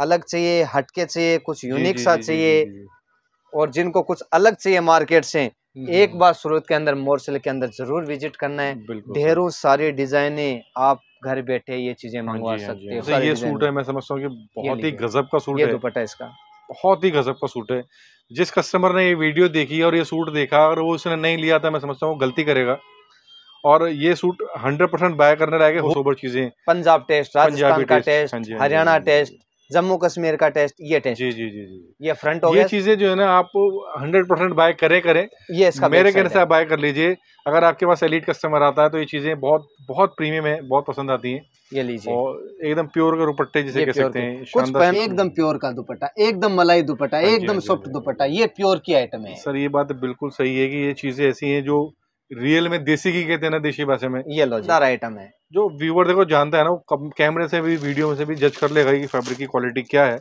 अलग चाहिए हटके चाहिए कुछ यूनिक सा चाहिए और जिनको कुछ अलग चाहिए मार्केट से हम्म, एक हम्म। बार सूरत के अंदर मोरसल के अंदर जरूर विजिट करना है ढेरों सारी डिजाइने आप घर बैठे ये चीजें हाँ मंगवा हाँ सकते हैं ये सूट है मैं समझता हूँ कि बहुत ही गजब का सूट है दुपट्टा इसका बहुत ही गजब का सूट है जिस कस्टमर ने ये वीडियो देखी और ये सूट देखा और वो उसने नहीं लिया था मैं समझता हूँ गलती करेगा और ये सूट 100 परसेंट बाय करने लायक है चीजें पंजाब टेस्ट राजस्थान का टेस्ट हाँ हरियाणा टेस्ट जम्मू कश्मीर का टेस्ट ये टेस्ट जी जी जी जी ये फ्रंट हो ये चीजें जो है ना आप हंड्रेड परसेंट बाय करें करें ये इसका मेरे कहने से आप बाय कर लीजिए अगर आपके पास एलिट कस्टमर आता है तो ये चीजें बहुत बहुत प्रीमियम है बहुत पसंद आती है ये लीजिए एकदम प्योर का दुपट्टे जिसे कह सकते हैं कुछ पहन एकदम प्योर का दुपट्टा एकदम मलाई दुपट्टा हाँ एकदम सॉफ्ट हाँ हाँ दुपट्टा ये प्योर की आइटम है सर ये बात बिल्कुल सही है की ये चीजें ऐसी है जो रियल में देसी की कहते हैं ना देसी भाषा में ये लो सारा आइटम है जो व्यूवर देखो जानता है ना वो कैमरे से भी वीडियो में से भी जज कर लेगा कि फैब्रिक की क्वालिटी क्या है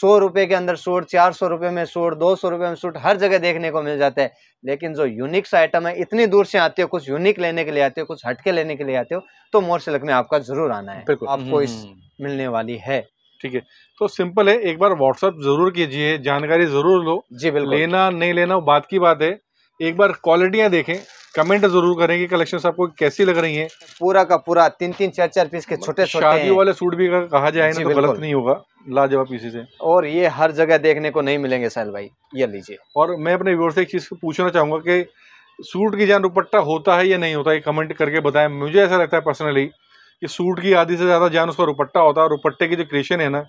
सौ रुपये के अंदर सूट चार सौ रुपये में सूट दो सौ रुपये में सूट हर जगह देखने को मिल जाता है लेकिन जो यूनिक्स आइटम है इतनी दूर से आते हो कुछ यूनिक लेने के लिए आते हो कुछ हटके लेने के लिए आते हो तो मोर सिल्क में आपका जरूर आना है आपको इस हम्म। मिलने वाली है ठीक है तो सिंपल है एक बार व्हाट्सअप जरूर कीजिए जानकारी जरूर लो जी बिल्कुल लेना नहीं लेना बात की बात है एक बार क्वालिटियाँ देखें कमेंट जरूर करें कि कलेक्शन आपको कैसी लग रही है पूरा का पूरा तीन तीन चार चार पीस के छोटे छोटे शादी वाले सूट भी अगर कहा जाए ना तो गलत नहीं होगा लाजवाब पीसी से और ये हर जगह देखने को नहीं मिलेंगे सहल भाई ये लीजिए और मैं अपने व्यूअर से एक चीज़ पूछना चाहूँगा कि सूट की जान दुपट्टा होता है या नहीं होता है कमेंट करके बताएं मुझे ऐसा लगता है पर्सनली कि सूट की आधी से ज़्यादा जान उसका दुपट्टा होता है और दुपट्टे की जो क्रिएशन है ना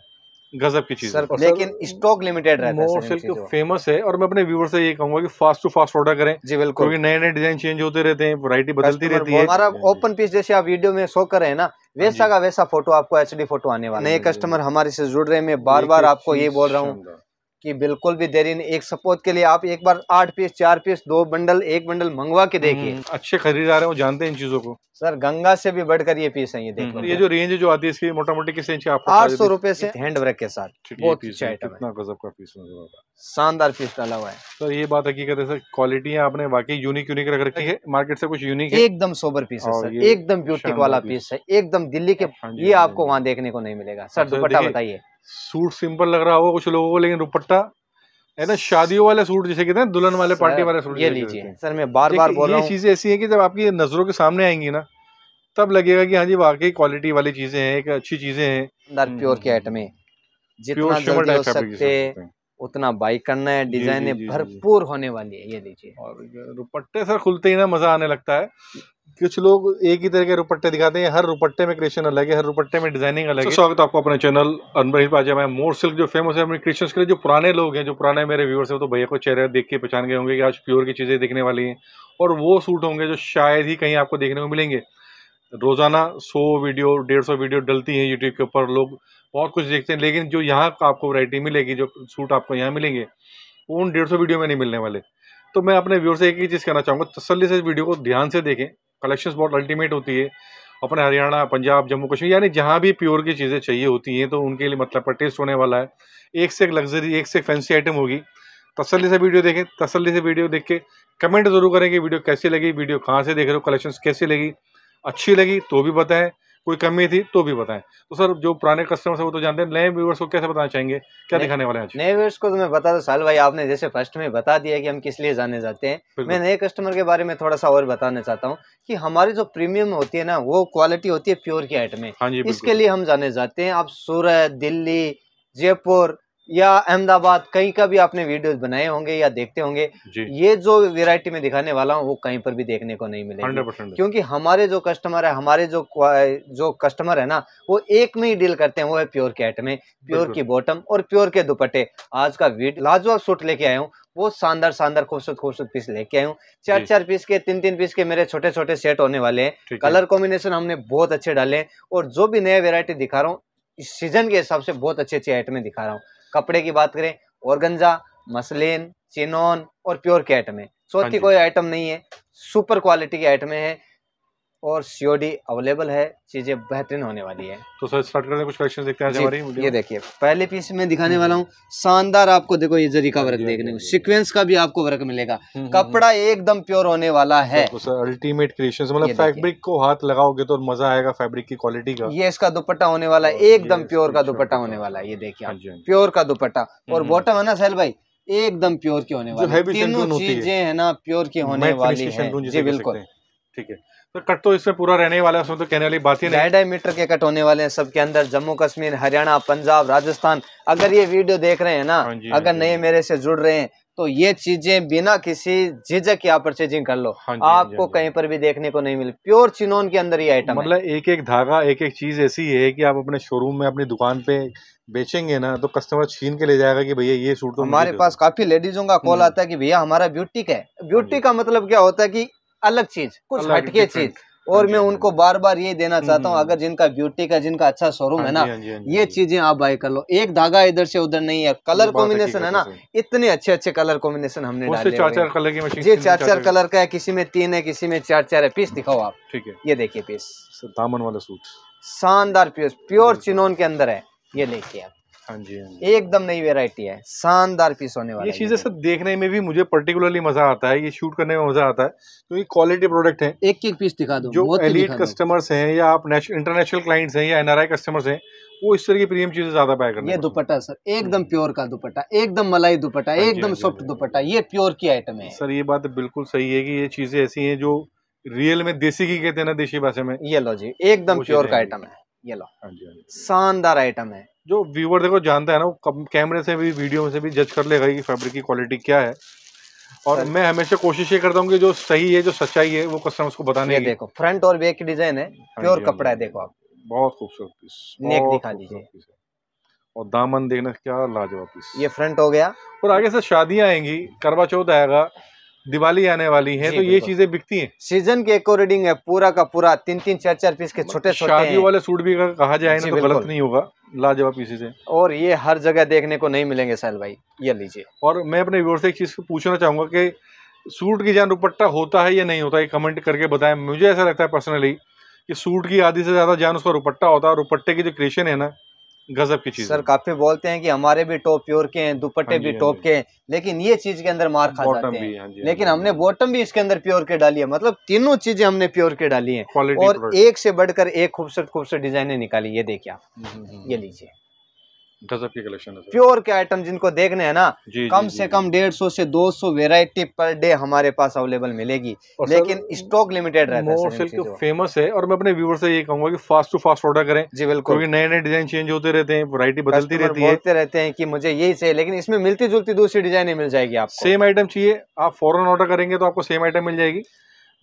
गजब की चीज सर लेकिन स्टॉक लिमिटेड है मोर सिल्क फेमस है और मैं अपने व्यूवर से ये कहूंगा कि फास्ट टू फास्ट ऑर्डर करें जी बिल्कुल क्योंकि नए नए डिजाइन चेंज होते रहते हैं वराइटी बदलती रहती है हमारा ओपन पीस जैसे आप वीडियो में शो कर रहे हैं ना हाँ वैसा का वैसा फोटो आपको एच फोटो आने वाला नए कस्टमर हमारे से जुड़ रहे हैं मैं बार बार आपको ये बोल रहा हूँ कि बिल्कुल भी देरी नहीं एक सपोज के लिए आप एक बार आठ पीस चार पीस दो बंडल एक बंडल मंगवा के देखिए हम्म, अच्छे खरीदार हैं वो जानते हैं इन चीजों को सर गंगा से भी बढ़कर ये पीस है ये देखो हम्म, ये जो रेंज जो आती है इसकी मोटा मोटी किस रेंज आप आठ सौ रूपए से हैंड वर्क के साथ अच्छा शानदार पीस डाला हुआ है सर ये बात हकीकत है सर क्वालिटी आपने वाकई यूनिक यूनिक रख रखी है मार्केट से कुछ यूनिक एकदम सोबर पीस है एकदम ब्यूटिक वाला पीस है एकदम दिल्ली के हाँ ये हाँ आपको हाँ वहाँ देखने को नहीं मिलेगा सर दुपट्टा बताइए सूट सिंपल लग रहा होगा कुछ लोगों को लेकिन दुपट्टा है ना शादियों वाले सूट जैसे कहते हैं दुल्हन वाले पार्टी वाले सूट ये लीजिए सर मैं बार बार बोल रहा हूँ चीजें ऐसी हैं कि जब आपकी नजरों के सामने आएंगी ना तब लगेगा कि हाँ जी वाकई क्वालिटी वाली चीजें हैं एक अच्छी चीजें हैं प्योर की आइटमें जितना जल्दी हो सकते उतना बाई करना है डिजाइने भरपूर होने वाली है ये लीजिए और दुपट्टे सर खुलते ही ना मजा आने लगता है कुछ लोग एक ही तरह के रुपट्टे दिखाते हैं हर रुपट्टे में क्रिएशन अलग है हर रुपट्टे में डिजाइनिंग अलग है स्वागत आपको अपने चैनल अनबहिर पाजा में मोर सिल्क जो फेमस है अपने क्रिएशन के लिए जो पुराने लोग हैं जो पुराने मेरे व्यूअर्स हैं तो भैया को चेहरे देख के पहचान गए होंगे कि आज प्योर की चीज़ें देखने वाली हैं और वो सूट होंगे जो शायद ही कहीं आपको देखने को मिलेंगे रोज़ाना सौ वीडियो डेढ़ सौ वीडियो डलती हैं यूट्यूब के ऊपर लोग बहुत कुछ देखते हैं लेकिन जो यहाँ आपको वरायटी मिलेगी जो सूट आपको यहाँ मिलेंगे वो उन डेढ़ सौ वीडियो में नहीं मिलने वाले तो मैं अपने व्यूअर से एक ही चीज़ कहना चाहूँगा तसली से इस वीडियो को ध्यान से देखें कलेक्शंस बहुत अल्टीमेट होती है अपने हरियाणा पंजाब जम्मू कश्मीर यानी जहाँ भी प्योर की चीज़ें चाहिए होती हैं तो उनके लिए मतलब पर टेस्ट होने वाला है एक से एक लग्जरी एक से एक फैंसी आइटम होगी तसली से वीडियो देखें तसली से वीडियो देख के कमेंट ज़रूर करें कि वीडियो कैसी लगी वीडियो कहाँ से देख रहे हो कलेक्शंस कैसी लगी अच्छी लगी तो भी बताएं कोई कमी थी तो भी बताएं तो सर जो पुराने कस्टमर है वो तो जानते हैं नए व्यूवर्स को कैसे बताना चाहेंगे क्या दिखाने वाले हैं नए व्यूवर्स को तो मैं बता दूँ साल भाई आपने जैसे फर्स्ट में बता दिया कि हम किस लिए जाने जाते हैं मैं नए कस्टमर के बारे में थोड़ा सा और बताना चाहता हूँ कि हमारी जो प्रीमियम होती है ना वो क्वालिटी होती है प्योर की आइटमें इसके लिए हम जाने जाते हैं आप सूरत दिल्ली जयपुर या अहमदाबाद कहीं का भी आपने वीडियोस बनाए होंगे या देखते होंगे ये जो वैरायटी में दिखाने वाला हूँ वो कहीं पर भी देखने को नहीं मिलेगा क्योंकि हमारे जो कस्टमर है हमारे जो जो कस्टमर है ना वो एक में ही डील करते हैं वो है प्योर कैट में प्योर की बॉटम और प्योर के दुपट्टे आज का लाजवाब सूट लेके आया हूँ वो शानदार शानदार खूबसूरत खूबसूरत पीस लेके आयु चार चार पीस के तीन तीन पीस के मेरे छोटे छोटे सेट होने वाले हैं कलर कॉम्बिनेशन हमने बहुत अच्छे डाले हैं और जो भी नए वेरायटी दिखा रहा हूँ सीजन के हिसाब से बहुत अच्छे अच्छे आइटमें दिखा रहा हूँ कपड़े की बात करें गंजा मसलिन चिनोन और प्योर कैट में है हाँ चौथी कोई आइटम नहीं है सुपर क्वालिटी के आइटमें हैं और सीओडी अवेलेबल है चीज़ें बेहतरीन होने वाली है तो सर स्टार्ट करते हैं कुछ कलेक्शन देखते हैं ये देखिए पहले पीस में दिखाने वाला हूँ शानदार आपको देखो ये जरी का वर्क देखने को सीक्वेंस का भी आपको वर्क मिलेगा हम्म, हम्म, हम्म। कपड़ा एकदम प्योर होने वाला है अल्टीमेट क्रिएशन मतलब फैब्रिक को हाथ लगाओगे तो मजा आएगा फैब्रिक की क्वालिटी का ये इसका दुपट्टा होने वाला है एकदम प्योर का दुपट्टा होने वाला है ये देखिए प्योर हाँ हाँ का दुपट्टा और बॉटम है ना सहल भाई एकदम प्योर की होने वाली तीनों चीजें है ना प्योर की होने वाली है जी बिल्कुल ठीक है तो कट तो इसमें पूरा रहने वाला है उसमें तो कहने वाली बात ही नहीं ढाई मीटर के कट होने वाले हैं सबके अंदर जम्मू कश्मीर हरियाणा पंजाब राजस्थान अगर ये वीडियो देख रहे हैं ना हाँ हाँ अगर नए मेरे से जुड़ रहे हैं तो ये चीजें बिना किसी झिझक के आप परचेजिंग कर लो हाँ जी, हाँ आपको जी, कहीं पर भी देखने को नहीं मिले प्योर चिनोन के अंदर ही आइटम मतलब एक एक धागा एक एक चीज ऐसी है कि आप अपने शोरूम में अपनी दुकान पे बेचेंगे ना तो कस्टमर छीन के ले जाएगा कि भैया ये सूट तो हमारे पास काफी लेडीजों का कॉल हम्म। आता है कि भैया हमारा ब्यूटिक है ब्यूटी का मतलब क्या होता है की अलग चीज कुछ हटके चीज और मैं उनको बार बार ये देना हम्म, चाहता हूँ हम्म। अगर जिनका ब्यूटी का जिनका अच्छा शोरूम है ना हाँ हाँ हाँ ये चीजें आप बाय कर लो एक धागा इधर से उधर नहीं है कलर कॉम्बिनेशन है ना इतने अच्छे अच्छे कलर कॉम्बिनेशन हमने डाले चार चार कलर की मशीन ये चार चार कलर का है किसी में तीन है किसी में चार चार है पीस दिखाओ आप ठीक है ये देखिए पीस दामन वाला सूट शानदार पीस प्योर चिनोन के अंदर है ये देखिए आप हाँ, हाँ जी एकदम नई वेरायटी है शानदार पीस होने वाला ये चीजें सब देखने में भी मुझे पर्टिकुलरली मजा आता है ये शूट करने में मजा आता है तो ये क्वालिटी प्रोडक्ट है एक एक पीस दिखा दो जो एलिट कस्टमर्स है या आप इंटरनेशनल क्लाइंट्स हैं या एनआरआई कस्टमर्स हैं वो इस तरह की प्रीमियम चीजें ज्यादा पाया करते ये दुपट्टा सर एकदम प्योर हम्म। का दुपट्टा एकदम मलाई दुपट्टा हाँ एकदम सॉफ्ट हाँ दुपट्टा ये प्योर की आइटम है सर ये बात बिल्कुल सही है कि ये चीजें ऐसी हैं जो रियल में देसी की कहते हैं ना देशी भाषा में ये लो जी एकदम प्योर का आइटम है ये लो शानदार आइटम है जो व्यूवर देखो जानता है ना वो कैमरे से भी वीडियो से भी जज कर लेगा कि फैब्रिक की क्वालिटी क्या है और मैं हमेशा कोशिश ये करता हूँ कि जो सही है जो सच्चाई है वो कस्टमर्स को बताने की देखो फ्रंट और बैक डिजाइन है प्योर हाँ हाँ कपड़ा है देखो आप बहुत खूबसूरत पीस नेक दिखा दीजिए और दामन देखना क्या लाजवाब पीस ये फ्रंट हो गया और आगे से शादियाँ आएंगी करवा चौथ आएगा दिवाली आने वाली है तो ये चीजें बिकती हैं सीजन के अकॉर्डिंग है पूरा का पूरा तीन तीन चार चार पीस के छोटे छोटे शादी वाले सूट भी कहा जाए ना तो गलत नहीं होगा लाजवाब पीसेज है और ये हर जगह देखने को नहीं मिलेंगे साहल भाई ये लीजिए और मैं अपने व्यूअर से एक चीज पूछना चाहूंगा की सूट की जान दुपट्टा होता है या नहीं होता है कमेंट करके बताए मुझे ऐसा लगता है पर्सनली कि सूट की आधी से ज़्यादा जान उसका रुपट्टा होता है और रुपट्टे की जो क्रिएशन है ना गजब की चीज सर काफी बोलते हैं कि हमारे भी टॉप प्योर के हैं दुपट्टे हाँ भी हाँ टॉप के हैं लेकिन ये चीज के अंदर मार खा जाते हैं हाँ लेकिन हमने बॉटम भी इसके अंदर प्योर के डाली है मतलब तीनों चीजें हमने प्योर के डाली है और एक से बढ़कर एक खूबसूरत खूबसूरत डिजाइने निकाली ये देखिए आप हम्म, हम्म, ये हम्म। लीजिए गजब की कलेक्शन है प्योर के आइटम जिनको देखने हैं ना जी, कम जी, से जी, कम डेढ़ सौ से दो सौ वेराइटी पर डे हमारे पास अवेलेबल मिलेगी लेकिन स्टॉक लिमिटेड रहता फेमस है और मैं अपने व्यूवर से ये कहूंगा कि फास्ट टू फास्ट ऑर्डर करें जी बिल्कुल क्योंकि नए नए डिजाइन चेंज होते रहते हैं वरायटी बदलती रहती है बोलते रहते हैं की मुझे यही चाहिए लेकिन इसमें मिलती जुलती दूसरी डिजाइन मिल जाएगी आप सेम आइटम चाहिए आप फॉरन ऑर्डर करेंगे तो आपको सेम आइटम मिल जाएगी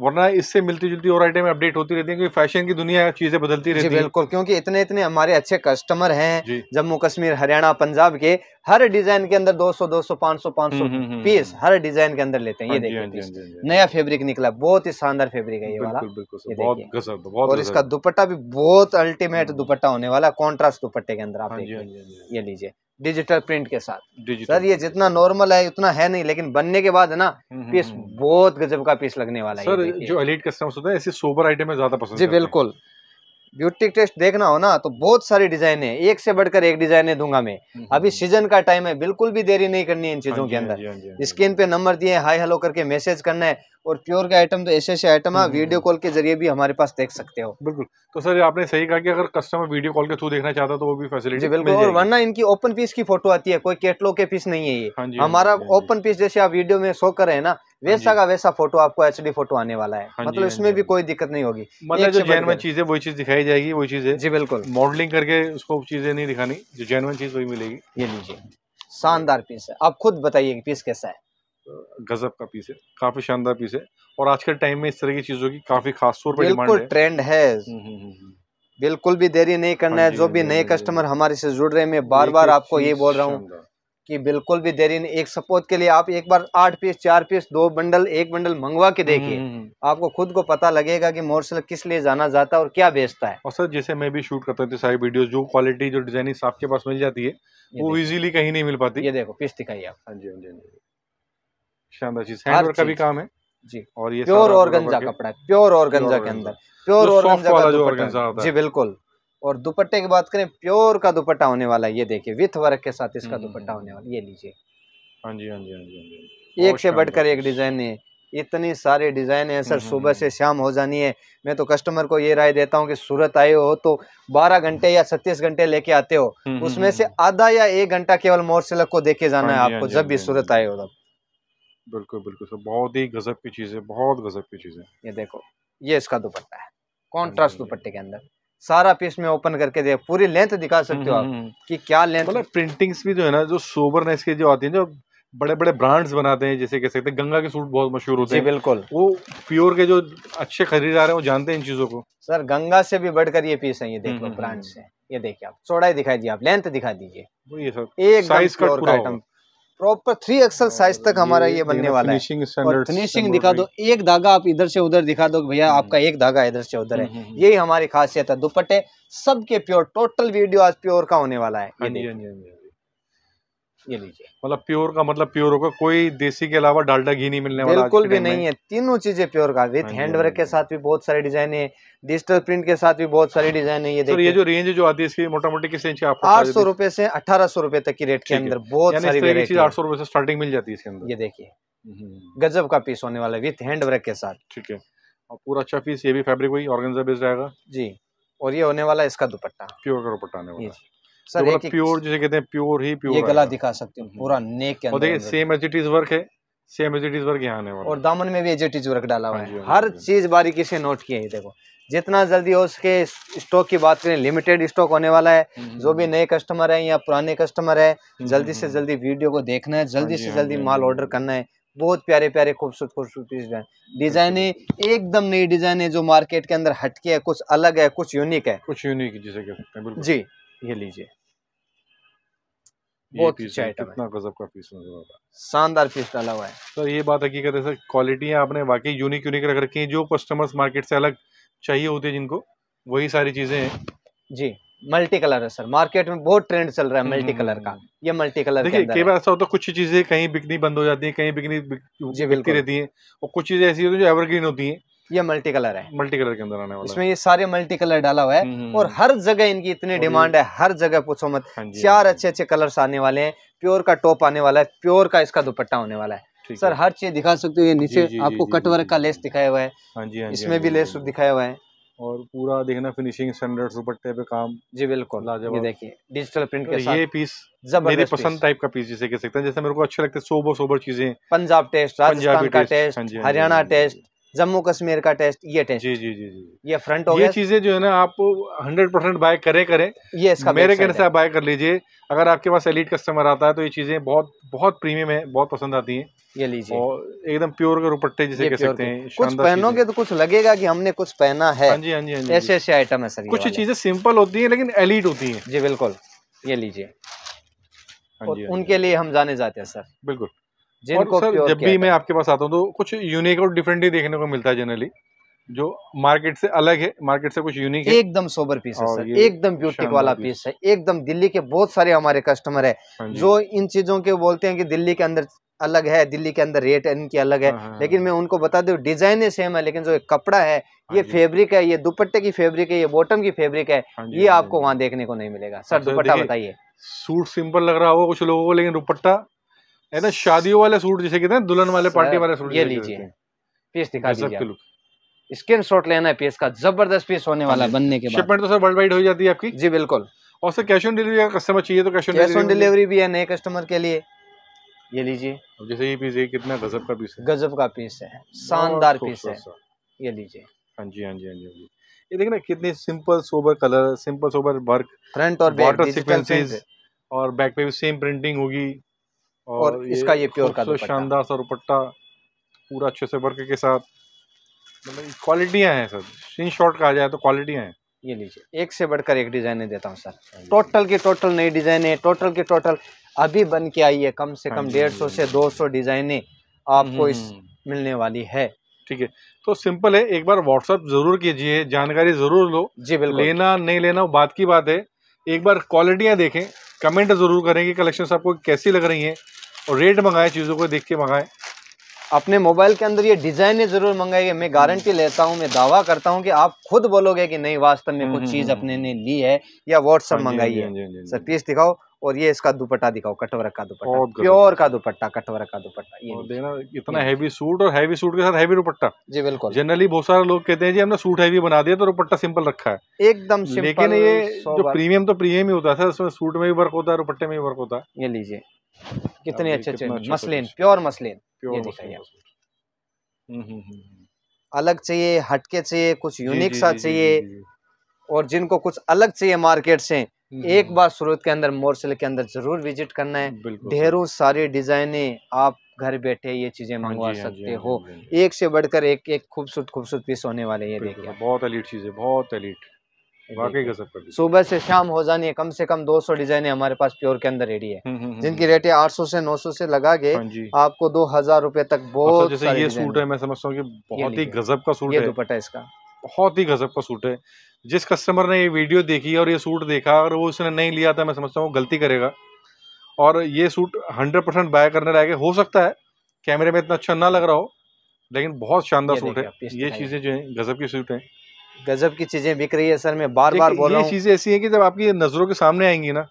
वरना इससे मिलती जुलती और आइटम अपडेट होती रहती हैं क्योंकि फैशन की दुनिया चीज़ें बदलती रहती है बिल्कुल क्योंकि इतने इतने हमारे अच्छे कस्टमर हैं जम्मू कश्मीर हरियाणा पंजाब के हर डिजाइन के अंदर 200 200 500 500 पीस हम्म। हर डिजाइन के अंदर लेते हैं ये हाँ देखिए हाँ हाँ नया फैब्रिक निकला बहुत ही शानदार फेब्रिक है ये वाला बिल्कुल और इसका दुपट्टा भी बहुत अल्टीमेट हम्म। दुपट्टा होने वाला कॉन्ट्रास्ट दुपट्टे के अंदर आप ये लीजिए डिजिटल प्रिंट के साथ सर ये जितना नॉर्मल है उतना है नहीं लेकिन बनने के बाद है ना हम्म, हम्म, पीस हम्म। बहुत गजब का पीस लगने वाला है सर जो एलिट कस्टमर्स होते हैं ऐसे सोबर आइटम में ज्यादा पसंद जी बिल्कुल ब्यूटी टेस्ट देखना हो ना तो बहुत सारी डिजाइन है एक से बढ़कर एक है दूंगा मैं हम्म, हम्म, अभी सीजन हम्म। का टाइम है बिल्कुल भी देरी नहीं करनी है इन चीजों हाँ के हाँ अंदर स्क्रीन हाँ पे नंबर दिए हाई हेलो करके मैसेज करना है और प्योर के आइटम तो ऐसे ऐसे आइटम है वीडियो कॉल के जरिए भी हमारे पास देख सकते हो बिल्कुल तो सर आपने सही कहा कि अगर कस्टमर वीडियो कॉल के थ्रू देखना चाहता तो वो भी फैसिलिटी बिल्कुल और वरना इनकी ओपन पीस की फोटो आती है कोई केटलो के पीस नहीं है ये हमारा ओपन पीस जैसे आप वीडियो में शो कर रहे हैं ना हाँ वैसा का वैसा फोटो आपको एच फोटो आने वाला है हाँ मतलब हाँ इसमें भी कोई दिक्कत नहीं होगी मतलब जो जैनवन चीज है वही चीज दिखाई जाएगी वही चीज जी बिल्कुल मॉडलिंग करके उसको चीजें नहीं दिखानी जो जैनवन चीज वही मिलेगी ये लीजिए शानदार पीस है आप खुद बताइए कि पीस कैसा है गजब का पीस है काफी शानदार पीस है और आज के टाइम में इस तरह की चीजों की काफी खास तौर पर बिल्कुल ट्रेंड है हम्म, हम्म, हम्म, बिल्कुल भी देरी नहीं करना है जो भी नए कस्टमर हमारे से जुड़ रहे हैं मैं बार बार आपको ये बोल रहा हूँ कि बिल्कुल भी देरी नहीं एक सपोज के लिए आप एक बार आठ पीस चार पीस दो बंडल एक बंडल मंगवा के देखिए हम्म, हम्म, हम्म। आपको खुद को पता लगेगा कि मोरसल किस लिए जाना जाता है और क्या बेचता है और सर जैसे मैं भी शूट करता हूँ तो सारी वीडियो जो क्वालिटी जो डिजाइनिंग आपके पास मिल जाती है वो इजीली कहीं नहीं मिल पाती ये देखो पीस दिखाई आप हाँ जी हाँ जी हाँ शानदार चीज है का भी काम है जी और ये प्योर और कपड़ा है प्योर और के अंदर प्योर और जी बिल्कुल और दुपट्टे की बात करें प्योर का दुपट्टा होने वाला ये देखिए विथ वर्क के साथ इसका हम्म, हम्म, दुपट्टा हम्म, होने वाला ये लीजिए हाँ जी हाँ जी हाँ जी हाँ हाँ एक से बढ़कर एक डिजाइन है इतनी सारी डिज़ाइन है सर सुबह से शाम हो जानी है मैं तो कस्टमर को ये राय देता हूँ कि सूरत आए हो तो 12 घंटे या 36 घंटे लेके आते हो उसमें से आधा या एक घंटा केवल मोर सिलक को देखे जाना हाँ है आपको जब भी सूरत आए हो तब बिल्कुल बिल्कुल सर बहुत ही गजब की चीज़ है बहुत गजब की चीज़ है ये देखो ये इसका दुपट्टा है कॉन्ट्रास्ट दुपट्टे के अंदर सारा पीस में ओपन करके दे पूरी लेंथ दिखा सकते हो आप हम्म, हम्म, हम्म। कि क्या लेंथ मतलब प्रिंटिंग्स भी जो है ना जो सोबरनेस के जो आती है जो बड़े बड़े ब्रांड्स बनाते हैं जैसे कह सकते हैं गंगा के सूट बहुत मशहूर होते हैं बिल्कुल वो प्योर के जो अच्छे खरीदार हैं वो जानते हैं इन चीजों को सर गंगा से भी बढ़कर ये पीस है ये देख लो ब्रांड से ये देखिए आप चौड़ाई दिखाई दी आप लेंथ दिखा दीजिए एक साइज का item proper three XL size तक हमारा ये, बनने वाला है और फिनिशिंग दिखा दो एक धागा आप इधर से उधर दिखा दो भैया हम्म। आपका एक धागा इधर से उधर है हम्म, हम्म, यही हमारी खासियत है दुपट्टे सबके प्योर टोटल वीडियो आज प्योर का होने वाला है हाँ ये लीजिए मतलब प्योर का मतलब प्योर होगा कोई देसी के अलावा डालडा घी नहीं मिलने वाला बिल्कुल भी नहीं है तीनों चीजें प्योर का विथ हाँ हाँ हैंडवर्क के साथ भी बहुत सारे डिजाइन है डिजिटल प्रिंट के साथ भी बहुत सारे डिजाइन है ये देखिए ये जो रेंज जो आती है मोटा मोटी किस रेंज की आपको आठ सौ रुपए से अठारह सौ रुपए तक की रेट के अंदर बहुत सारी आठ सौ रुपए से स्टार्टिंग मिल जाती है इसके अंदर ये देखिए हम्म, हम्म, हम्म। गजब का पीस होने वाला है विथ हैंडवर्क के साथ ठीक है और पूरा अच्छा पीस ये भी फैब्रिक हुई ऑर्गेन्जा बेस रहेगा जी और ये होने वाला है इसका दुपट्टा प्योर का दुपट्टा आने वाला है तो सर तो एक प्योर जिसे कहते हैं प्योर ही प्योर ये गला दिखा सकते हो पूरा नेक के अंदर देखिए same as it is work है same as it is work यहाँ आने वाला और दामन में भी एज इट इज वर्क डाला हुआ है हाँ हाँ हर हाँ चीज बारीकी से नोट किए है देखो जितना जल्दी हो उसके स्टॉक की बात करें लिमिटेड स्टॉक होने वाला है हम्म, हम्म, जो भी हम्म। नए कस्टमर है या पुराने कस्टमर है जल्दी से जल्दी वीडियो को देखना है जल्दी से जल्दी माल ऑर्डर करना है बहुत प्यारे प्यारे खूबसूरत खूबसूरत डिजाइन डिजाइने एकदम नई डिजाइन है जो मार्केट के अंदर हटके है कुछ अलग है कुछ यूनिक है कुछ यूनिक जिसे कह सकते हैं जी ये लीजिए बहुत अच्छा आइटम है गजब का पीस शानदार पीस डाला हुआ है सर तो ये बात हकीकत है सर क्वालिटियाँ आपने वाकई यूनिक यूनिक रख रखी है जो कस्टमर्स मार्केट से अलग चाहिए होती है जिनको वही सारी चीज़ें हैं जी मल्टी कलर है सर मार्केट में बहुत ट्रेंड चल रहा है मल्टी कलर का हम्म। ये मल्टी कलर देखिए कई बार ऐसा होता है कुछ चीज़ें कहीं बिकनी बंद हो जाती है कहीं बिकनी बिक, जी बिकती रहती है और कुछ चीज़ें ऐसी होती है जो एवरग्रीन होती है ये मल्टी कलर है मल्टी कलर के अंदर आने वाला इसमें ये सारे मल्टी कलर डाला हुआ है हम्म, हम्म, और हम्म। हर जगह इनकी इतनी डिमांड है हर जगह पूछो मत हाँ चार अच्छे अच्छे कलर आने वाले हैं प्योर का टॉप आने वाला है प्योर का इसका दुपट्टा होने वाला है सर हर चीज दिखा सकते हो ये नीचे जी, जी, आपको कटवर का लेस दिखाया हुआ है हाँ जी, हाँ इसमें हाँ भी लेस हाँ दिखाया हुआ है और पूरा देखना फिनिशिंग स्टैंडर्ड दुपट्टे पे काम जी बिल्कुल ये देखिए डिजिटल प्रिंट के साथ ये पीस मेरे पसंद टाइप का पीस जिसे कह सकते हैं जैसे मेरे को अच्छे लगते हैं सोबर सोबर चीजें पंजाब टेस्ट राजस्थान का टेस्ट हरियाणा टेस्ट जम्मू कश्मीर का टेस्ट ये टेस्ट जी जी जी जी ये फ्रंट हो ये चीजें जो है ना आप हंड्रेड परसेंट बाय करे करें ये इसका मेरे कहने से आप बाय कर लीजिए अगर आपके पास एलिट कस्टमर आता है तो ये चीजें बहुत बहुत प्रीमियम है बहुत पसंद आती है ये लीजिए और एकदम प्योर के रुपट्टे जिसे कह सकते हैं कुछ पहनोगे तो कुछ लगेगा कि हमने कुछ पहना है हाँ जी हाँ जी ऐसे ऐसे आइटम है सर कुछ चीजें सिंपल होती है लेकिन एलिट होती है जी बिल्कुल ये लीजिए हाँ हाँ उनके लिए हम जाने जाते हैं सर बिल्कुल जिनको और सर जब भी मैं आपके पास आता हूँ तो कुछ यूनिक और डिफरेंट ही देखने को मिलता है जनरली जो मार्केट से अलग है मार्केट से कुछ यूनिक है एकदम सोबर पीस है सर एकदम ब्यूटिक वाला पीस है एकदम दिल्ली के बहुत सारे हमारे कस्टमर है हाँ जो इन चीजों के बोलते हैं कि दिल्ली के अंदर अलग है दिल्ली के अंदर रेट इनकी अलग है हाँ, हाँ, लेकिन मैं उनको बता दूं डिजाइने सेम है लेकिन जो कपड़ा है ये फैब्रिक है ये दुपट्टे की फैब्रिक है ये बॉटम की फैब्रिक है ये आपको वहाँ देखने को नहीं मिलेगा सर दुपट्टा बताइए सूट सिंपल लग रहा होगा कुछ लोगों को लेकिन दुपट्टा है ना शादियों वाले सूट जिसे कहते हैं दुल्हन वाले पार्टी वाले सूट ये लीजिए पीस दिखा मतलब दीजिए स्क्रीन शॉट लेना है पीस का जबरदस्त पीस होने वाला बनने के बाद शिपमेंट तो सर वर्ल्ड वाइड हो जाती है आपकी जी बिल्कुल और सर कैश ऑन डिलीवरी का कस्टमर चाहिए तो कैश ऑन डिलीवरी भी है नए कस्टमर के लिए ये लीजिए जैसे ये पीस ये कितना गजब का पीस है गजब का पीस है शानदार पीस है ये लीजिए हाँ जी हाँ जी हाँ जी हाँ जी ये देखिए ना कितनी simple sober colour simple sober work front और वाटर सिक्वेंसेज और बैक पे भी सेम प्रिंटिंग होगी और, ये इसका ये प्योर का शानदार सा दुपट्टा पूरा अच्छे से वर्क के साथ मतलब क्वालिटियाँ हैं सर इन शॉर्ट कहा जाए तो क्वालिटियाँ हैं ये लीजिए एक से बढ़कर एक डिज़ाइनें देता हूँ सर टोटल के टोटल नई डिज़ाइनें टोटल के टोटल अभी बन के आई है कम से हाँ कम डेढ़ सौ हाँ से दो सौ डिजाइने आपको इस हम्म, हम्म। मिलने वाली है ठीक है तो सिंपल है एक बार व्हाट्सअप जरूर कीजिए जानकारी जरूर लो जी बिल्कुल लेना नहीं लेना बात की बात है एक बार क्वालिटियाँ देखें कमेंट जरूर करें कि कलेक्शन आपको कैसी लग रही हैं और रेट मंगाए चीज़ों को देख के मंगाए अपने मोबाइल के अंदर ये डिज़ाइने ज़रूर मंगाइए मैं गारंटी लेता हूँ मैं दावा करता हूँ कि आप खुद बोलोगे कि नहीं वास्तव में कुछ हम्म, चीज़ हम्म, हम्म। अपने ने ली है या व्हाट्सअप है हाँ हाँ हाँ सर पीस दिखाओ और ये इसका दुपट्टा दिखाओ कटवर्क का दुपट्टा प्योर का दुपट्टा कटवर्क का दुपट्टा ये देना इतना हैवी सूट और हैवी सूट के साथ हैवी दुपट्टा जी बिल्कुल जनरली बहुत सारे लोग कहते हैं जी हमने सूट हैवी बना दिया तो दुपट्टा सिंपल रखा है एकदम लेकिन ये जो प्रीमियम तो प्रीमियम ही होता है सर उसमें सूट में भी वर्क होता है दुपट्टे में भी वर्क होता है ये लीजिए कितने अच्छे अच्छे मसलिन प्योर मसलिन ये दिखाइए हम्म, हम्म, हम्म, अलग चाहिए हटके चाहिए कुछ यूनिक सा चाहिए और जिनको कुछ अलग चाहिए मार्केट से एक बार सूरत के अंदर मोरसल के अंदर जरूर विजिट करना है ढेरों सारे डिजाइने आप घर बैठे ये चीजें हाँ मंगवा हाँ सकते हाँ हो एक से बढ़कर एक एक खूबसूरत खूबसूरत पीस होने वाले ये देखिए बहुत अलीट चीज है बहुत अलीट वाकई गजब सुबह से शाम हो जानी है कम से कम 200 डिजाइने हमारे पास प्योर के अंदर रेडी है हम्म, हम्म, हम्म, जिनकी रेटें 800 से 900 से लगा के हाँ आपको दो हजार रुपए तक अच्छा, बहुत जैसे ये सूट है मैं समझता हूँ कि बहुत ही गजब का सूट है दुपट्टा इसका बहुत ही गजब का सूट है जिस कस्टमर ने ये वीडियो देखी और ये सूट देखा और वो उसने नहीं लिया था मैं समझता हूँ गलती करेगा और ये सूट हंड्रेड परसेंट बाय करने लायक हो सकता है कैमरे में इतना अच्छा ना लग रहा हो लेकिन बहुत शानदार सूट है ये चीज़ें जो है गजब की सूट है गजब की चीजें बिक रही है सर मैं बार बार बोल रहा चीजें ऐसी हैं कि जब आपकी नजरों के सामने आएंगी ना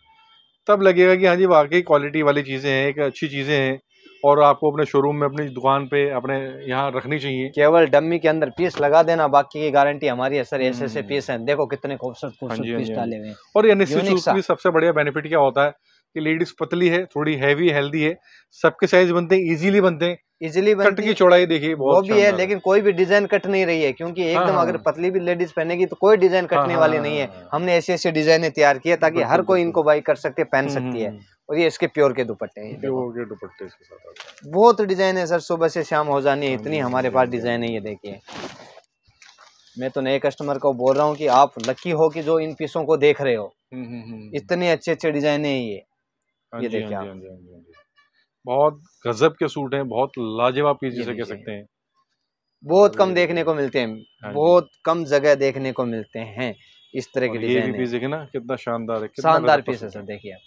तब लगेगा कि हाँ जी वाकई क्वालिटी वाली चीजें हैं एक अच्छी चीजें हैं और आपको अपने शोरूम में अपनी दुकान पे अपने यहाँ रखनी चाहिए केवल डम्मी के अंदर पीस लगा देना बाकी की गारंटी हमारी है सर ऐसे ऐसे पीस है देखो कितने खूबसूरत पीस हाँ हाँ हाँ डाले हुए और ये सबसे बढ़िया बेनिफिट क्या होता है कि लेडीज पतली है थोड़ी हैवी हेल्दी है सबके साइज बनते हैं इजीली बनते हैं इजीली बनते कट की चौड़ाई देखिए वो भी है लेकिन कोई भी डिजाइन कट नहीं रही है क्योंकि हाँ, एकदम हाँ, अगर हाँ। पतली भी लेडीज पहनेगी तो कोई डिजाइन कटने हाँ, वाली नहीं है हाँ, हमने ऐसे ऐसे डिजाइने तैयार किया ताकि हर कोई इनको बाई कर सकते पहन सकती है हम्म, हम्म, हम्म। और ये इसके प्योर के दुपट्टे हैं प्योर के दुपट्टे इसके साथ बहुत डिजाइन है सर सुबह से शाम हो जानी है इतनी हमारे पास डिजाइन है ये देखिए मैं तो नए कस्टमर को बोल रहा हूँ कि आप लकी हो कि जो इन पीसों को देख रहे हो इतने अच्छे अच्छे डिजाइन है ये हाँ ये देखिए हाँ आप हाँ बहुत गजब के सूट हैं बहुत लाजवाब पीस जिसे कह सकते हैं बहुत कम देखने को मिलते हैं बहुत कम जगह देखने को मिलते हैं इस तरह के डिजाइन पीस देखिए ना कितना शानदार है शानदार पीस है सर देखिए आप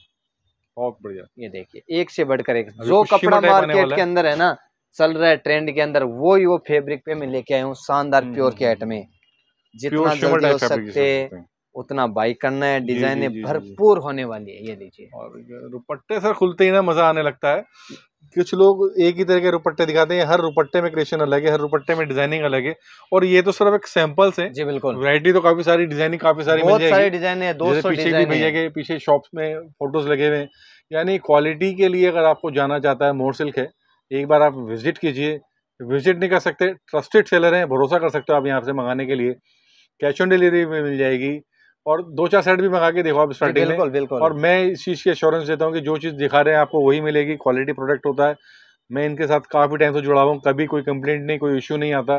बहुत बढ़िया ये देखिए एक से बढ़कर एक जो कपड़ा मार्केट के अंदर है ना चल रहा है ट्रेंड के अंदर वो ही वो फेब्रिक पे मैं लेके आया हूँ शानदार हम्म, प्योर हम्म, के आइटमे हम्म, जितना जल्दी हो सकते उतना बाई करना है डिजाइने भरपूर होने वाली है ये लीजिए और रुपट्टे सर खुलते ही ना मजा आने लगता है कुछ लोग एक ही तरह के रुपट्टे दिखाते हैं हर रुपट्टे में क्रिएशन अलग है हर रुपट्टे में डिजाइनिंग अलग है और ये तो सिर्फ एक सैंपल्स है जी बिल्कुल वैरायटी तो काफी सारी डिजाइनिंग काफी सारी बहुत सारी डिजाइन है दो पीछे भी भैया के पीछे शॉप में फोटोज लगे हुए हैं यानी क्वालिटी के लिए अगर आपको जाना चाहता है मोर सिल्क है एक बार आप विजिट कीजिए विजिट नहीं कर सकते ट्रस्टेड सेलर हैं भरोसा कर सकते हो आप यहाँ से मंगाने के लिए कैश ऑन डिलीवरी भी मिल जाएगी और दो चार सेट भी मंगा के देखो आप स्टार्टिंग में बिल्कुल और मैं इस चीज़ की अश्योरेंस देता हूँ कि जो चीज़ दिखा रहे हैं आपको वही मिलेगी क्वालिटी प्रोडक्ट होता है मैं इनके साथ काफ़ी टाइम से जुड़ा हुआ हूँ कभी कोई कंप्लेंट नहीं कोई इशू नहीं आता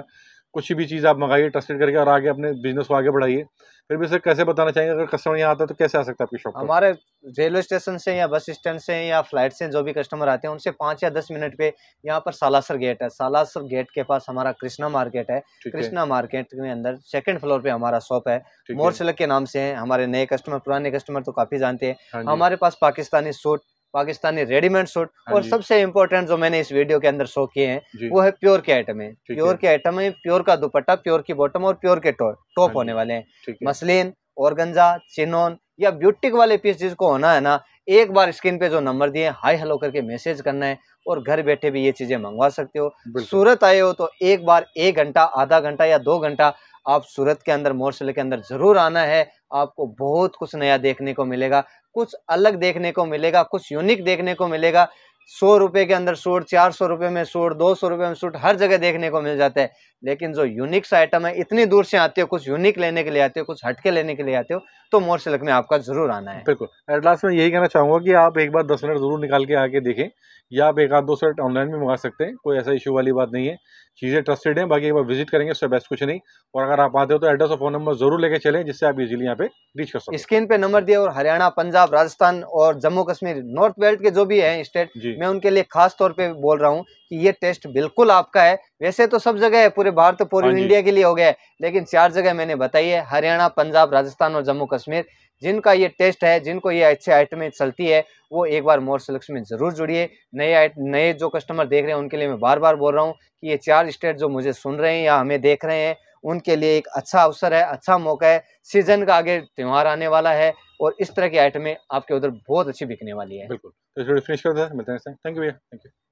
कुछ भी चीज़ आप मंगाइए ट्रस्टेड करके और आगे अपने बिजनेस को आगे बढ़ाइए फिर भी सर कैसे बताना चाहेंगे अगर कस्टमर यहाँ आता है तो कैसे आ सकता है आपकी शॉप हमारे रेलवे स्टेशन से या बस स्टैंड से या फ्लाइट से जो भी कस्टमर आते हैं उनसे पाँच या दस मिनट पे यहाँ पर सालासर गेट है सालासर गेट के पास हमारा कृष्णा मार्केट है कृष्णा मार्केट के अंदर सेकंड फ्लोर पे हमारा शॉप है मोर सेलक के नाम से है हमारे नए कस्टमर पुराने कस्टमर तो काफ़ी जानते हैं हाँ हमारे पास Pakistani suit Pakistani readymade suit हाँ और सबसे इम्पोर्टेंट जो मैंने इस वीडियो के अंदर शो किए हैं वो है प्योर के आइटम है प्योर के आइटम है प्योर का दुपट्टा प्योर की बॉटम और प्योर के टॉप हाँ होने वाले हैं मसलिन औरगंजा चिनोन या ब्यूटिक वाले पीस जिसको होना है ना एक बार स्क्रीन पे जो नंबर दिए हाई हेलो करके मैसेज करना है और घर बैठे भी ये चीज़ें मंगवा सकते हो सूरत आए हो तो एक बार एक घंटा आधा घंटा या दो घंटा आप सूरत के अंदर मोर्सले के अंदर ज़रूर आना है आपको बहुत कुछ नया देखने को मिलेगा कुछ अलग देखने को मिलेगा कुछ यूनिक देखने को मिलेगा सौ रुपये के अंदर सूट चार सौ रुपये में सूट दो सौ रुपये में सूट हर जगह देखने को मिल जाता है लेकिन जो यूनिक सा आइटम है इतनी दूर से आते हो कुछ यूनिक लेने के लिए आते हो कुछ हटके लेने के लिए आते हो तो मोर सिल्क में आपका जरूर आना है बिल्कुल एट लास्ट में यही कहना चाहूंगा कि आप एक बार दस मिनट जरूर निकाल के आके देखें या आप एक आध दो शर्ट ऑनलाइन भी मंगा सकते हैं कोई ऐसा इशू वाली बात नहीं है चीज़ें ट्रस्टेड हैं बाकी एक बार विजिट करेंगे उससे बेस्ट कुछ नहीं और अगर आप आते हो तो एड्रेस और फोन नंबर जरूर लेके चलें जिससे आप इजीली यहाँ पे रीच कर सकते स्क्रीन पे नंबर दिया और हरियाणा पंजाब राजस्थान और जम्मू कश्मीर नॉर्थ बेल्ट के जो भी हैं स्टेट मैं उनके लिए खास तौर पर बोल रहा हूँ कि ये टेस्ट बिल्कुल आपका है वैसे तो सब जगह है पूरे भारत पूरे इंडिया हाँ के लिए हो गया है लेकिन चार जगह मैंने बताई है हरियाणा पंजाब राजस्थान और जम्मू कश्मीर कश्मीर जिनका ये टेस्ट है जिनको ये अच्छे आइटमें चलती है वो एक बार मोर सिलेक्स में ज़रूर जुड़िए नए नए जो कस्टमर देख रहे हैं उनके लिए मैं बार बार बोल रहा हूँ कि ये चार स्टेट जो मुझे सुन रहे हैं या हमें देख रहे हैं उनके लिए एक अच्छा अवसर है अच्छा मौका है सीजन का आगे त्यौहार आने वाला है और इस तरह की आइटमें आपके उधर बहुत अच्छी बिकने वाली है बिल्कुल थैंक तो यू भैया थैंक यू